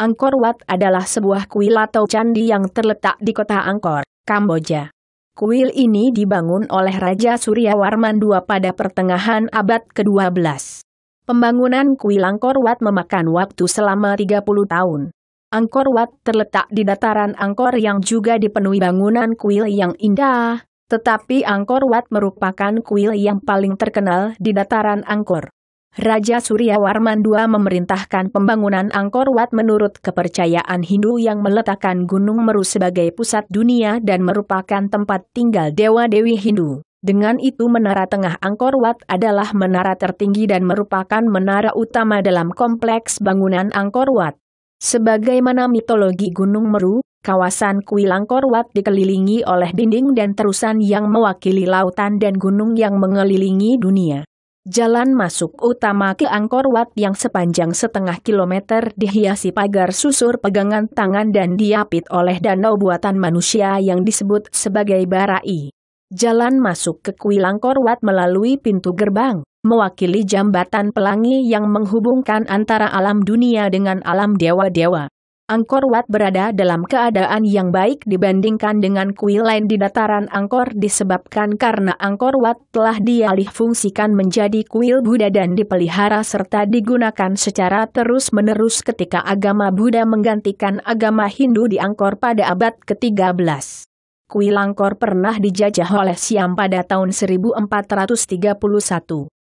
Angkor Wat adalah sebuah kuil atau candi yang terletak di kota Angkor, Kamboja. Kuil ini dibangun oleh Raja Suryawarman II pada pertengahan abad ke-12. Pembangunan kuil Angkor Wat memakan waktu selama 30 tahun. Angkor Wat terletak di dataran Angkor yang juga dipenuhi bangunan kuil yang indah, tetapi Angkor Wat merupakan kuil yang paling terkenal di dataran Angkor. Raja Suryawarman II memerintahkan pembangunan Angkor Wat menurut kepercayaan Hindu yang meletakkan Gunung Meru sebagai pusat dunia dan merupakan tempat tinggal dewa-dewi Hindu. Dengan itu menara tengah Angkor Wat adalah menara tertinggi dan merupakan menara utama dalam kompleks bangunan Angkor Wat. Sebagaimana mitologi Gunung Meru, kawasan kuil Angkor Wat dikelilingi oleh dinding dan terusan yang mewakili lautan dan gunung yang mengelilingi dunia. Jalan masuk utama ke Angkor Wat yang sepanjang setengah kilometer dihiasi pagar susur pegangan tangan dan diapit oleh danau buatan manusia yang disebut sebagai Barai. Jalan masuk ke Kuil Angkor Wat melalui pintu gerbang, mewakili jambatan pelangi yang menghubungkan antara alam dunia dengan alam dewa-dewa. Angkor Wat berada dalam keadaan yang baik dibandingkan dengan kuil lain di dataran Angkor disebabkan karena Angkor Wat telah dialihfungsikan menjadi kuil Buddha dan dipelihara serta digunakan secara terus-menerus ketika agama Buddha menggantikan agama Hindu di Angkor pada abad ke-13. Kuil Angkor pernah dijajah oleh Siam pada tahun 1431.